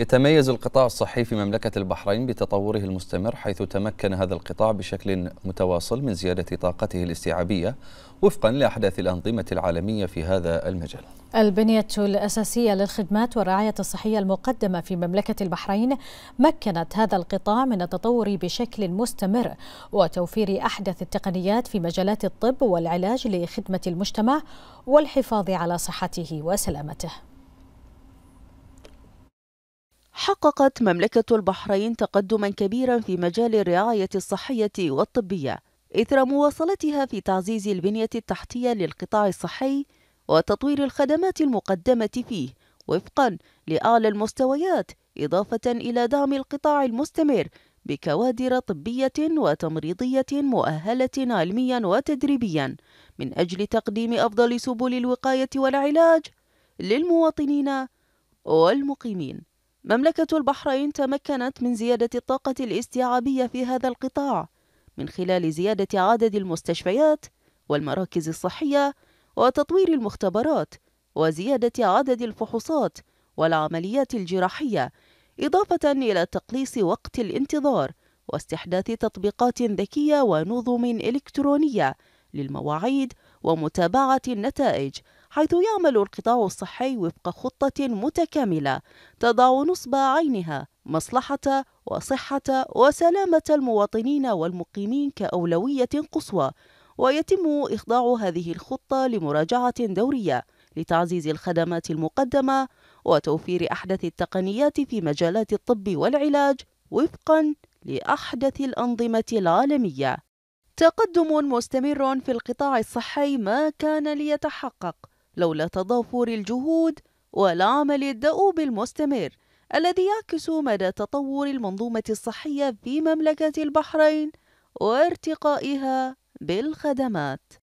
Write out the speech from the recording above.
يتميز القطاع الصحي في مملكة البحرين بتطوره المستمر حيث تمكن هذا القطاع بشكل متواصل من زيادة طاقته الاستيعابية وفقا لأحداث الأنظمة العالمية في هذا المجال البنية الأساسية للخدمات والرعاية الصحية المقدمة في مملكة البحرين مكنت هذا القطاع من التطور بشكل مستمر وتوفير أحدث التقنيات في مجالات الطب والعلاج لخدمة المجتمع والحفاظ على صحته وسلامته حققت مملكة البحرين تقدما كبيرا في مجال الرعاية الصحية والطبية إثر مواصلتها في تعزيز البنية التحتية للقطاع الصحي وتطوير الخدمات المقدمة فيه وفقا لأعلى المستويات إضافة إلى دعم القطاع المستمر بكوادر طبية وتمريضية مؤهلة علميا وتدريبيا من أجل تقديم أفضل سبل الوقاية والعلاج للمواطنين والمقيمين مملكة البحرين تمكنت من زيادة الطاقة الاستيعابية في هذا القطاع من خلال زيادة عدد المستشفيات والمراكز الصحية وتطوير المختبرات وزيادة عدد الفحوصات والعمليات الجراحية إضافة إلى تقليص وقت الانتظار واستحداث تطبيقات ذكية ونظم إلكترونية للمواعيد ومتابعة النتائج حيث يعمل القطاع الصحي وفق خطة متكاملة تضع نصب عينها مصلحة وصحة وسلامة المواطنين والمقيمين كأولوية قصوى ويتم إخضاع هذه الخطة لمراجعة دورية لتعزيز الخدمات المقدمة وتوفير أحدث التقنيات في مجالات الطب والعلاج وفقا لأحدث الأنظمة العالمية. تقدم مستمر في القطاع الصحي ما كان ليتحقق لولا تضافر الجهود والعمل الدؤوب المستمر الذي يعكس مدى تطور المنظومة الصحية في مملكة البحرين وارتقائها بالخدمات